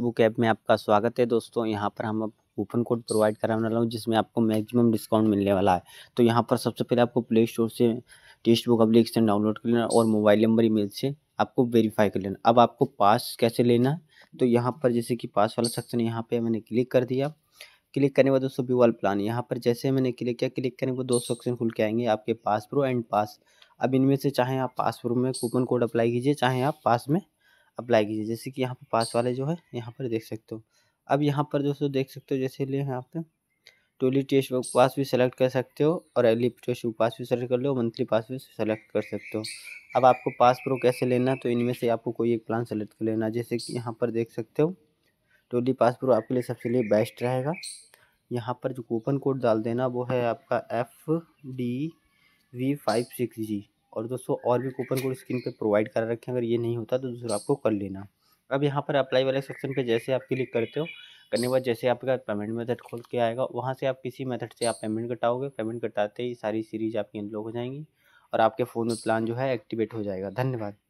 book app में आपका स्वागत है दोस्तों यहाँ पर हम कूपन कोड प्रोवाइड कराने वाला हूँ जिसमें आपको मैक्सिमम डिस्काउंट मिलने वाला है तो यहाँ पर सबसे पहले आपको प्ले स्टोर से टेक्स्ट बुक अप्लीकेशन डाउनलोड कर लेना और मोबाइल नंबर ईमेल से आपको वेरीफाई कर लेना अब आपको पास कैसे लेना है तो यहाँ पर जैसे कि पास वाला सेक्शन यहाँ पे मैंने क्लिक कर दिया क्लिक करने के बाद दोस्तों व्यू वाल प्लान यहाँ पर जैसे मैंने क्लिक किया क्लिक करने के बाद दो सेक्शन खुल के आएंगे आपके पास प्रो एंड पास अब इनमें से चाहे आप पास प्रो में कूपन कोड अप्लाई कीजिए चाहे आप पास में अप्लाई कीजिए जैसे कि यहाँ पर पास वाले जो है यहाँ पर देख सकते हो अब यहाँ पर दोस्तों देख सकते हो जैसे लिए यहाँ पे टोली टेस्ट बुक पास भी सेलेक्ट कर सकते हो और एली टेस्ट बुक पास भी सेलेक्ट कर लो मंथली पास भी सेलेक्ट कर सकते हो अब आपको पास प्रो कैसे लेना है तो इनमें से आपको कोई एक प्लान सेलेक्ट कर लेना जैसे कि यहाँ पर देख सकते हो टोली पास प्रो आपके लिए सबसे लिए बेस्ट रहेगा यहाँ पर जो कूपन कोड डाल देना वो है आपका F D V five six G और दोस्तों और भी कूपन कोड स्क्रीन पर प्रोवाइड करा रखें अगर ये नहीं होता तो दोस्तों आपको कर लेना अब यहाँ पर अप्लाई वाले सेक्शन पे जैसे आप क्लिक करते हो करने के बाद जैसे आपका पेमेंट मेथड खोल के आएगा वहाँ से आप किसी मेथड से आप पेमेंट कटाओगे पेमेंट कटाते ही सारी सीरीज आपकी अनलॉक हो जाएंगी और आपके फ़ोन में प्लान जो है एक्टिवेट हो जाएगा धन्यवाद